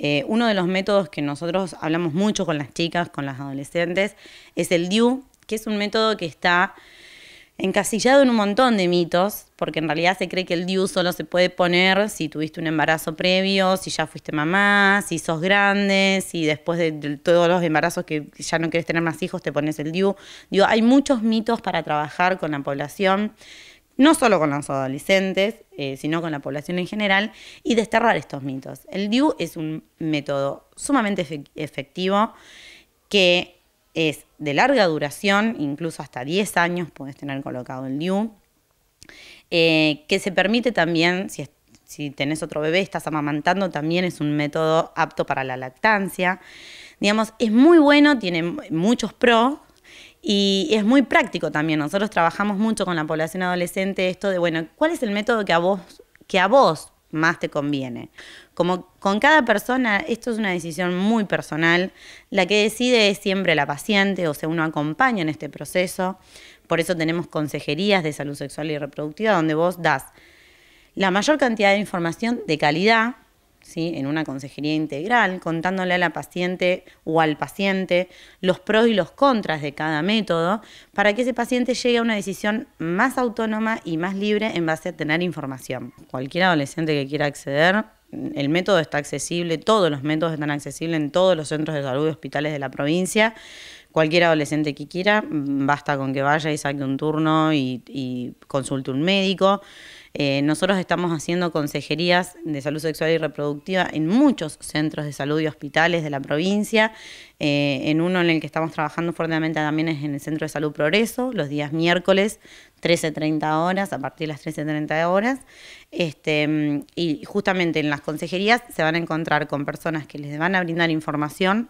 Eh, uno de los métodos que nosotros hablamos mucho con las chicas, con las adolescentes, es el DIU, que es un método que está encasillado en un montón de mitos, porque en realidad se cree que el DIU solo se puede poner si tuviste un embarazo previo, si ya fuiste mamá, si sos grande, si después de, todos los embarazos que ya no quieres tener más hijos te pones el DIU. Digo, hay muchos mitos para trabajar con la población no solo con los adolescentes, eh, sino con la población en general, y desterrar estos mitos. El DIU es un método sumamente efectivo que es de larga duración, incluso hasta 10 años puedes tener colocado el DIU, eh, que se permite también, si, si tenés otro bebé, estás amamantando, también es un método apto para la lactancia. Digamos, es muy bueno, tiene muchos pros, y es muy práctico también. Nosotros trabajamos mucho con la población adolescente esto de, bueno, ¿cuál es el método que a vos, que a vos más te conviene? Como con cada persona, esto es una decisión muy personal. La que decide es siempre la paciente, o sea, uno acompaña en este proceso. Por eso tenemos consejerías de salud sexual y reproductiva, donde vos das la mayor cantidad de información de calidad ¿sí? en una consejería integral, contándole a la paciente o al paciente los pros y los contras de cada método, para que ese paciente llegue a una decisión más autónoma y más libre en base a tener información. Cualquier adolescente que quiera acceder el método está accesible, todos los métodos están accesibles en todos los centros de salud y hospitales de la provincia, cualquier adolescente que quiera, mm, basta con que vaya y saque un turno y, consulte un médico. Eh, nosotros estamos haciendo consejerías de salud sexual y reproductiva en muchos centros de salud y hospitales de la provincia. Eh, en uno en el que estamos trabajando fuertemente también es en el Centro de Salud Progreso, los días miércoles, 13.30 horas, a partir de las 13.30 horas. Este, y justamente en las consejerías se van a encontrar con personas que les van a brindar información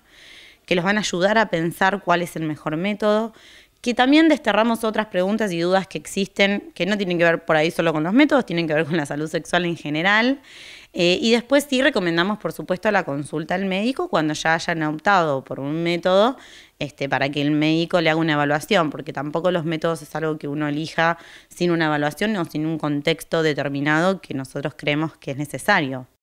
que los van a ayudar a pensar cuál es el mejor método, que también desterramos otras preguntas y dudas que existen, que no tienen que ver por ahí solo con los métodos, tienen que ver con la salud sexual en general. Eh, y después sí recomendamos, por supuesto, la consulta al médico cuando ya hayan optado por un método, este, para que el médico le haga una evaluación, porque tampoco los métodos es algo que uno elija sin una evaluación o sin un contexto determinado que nosotros creemos que es necesario.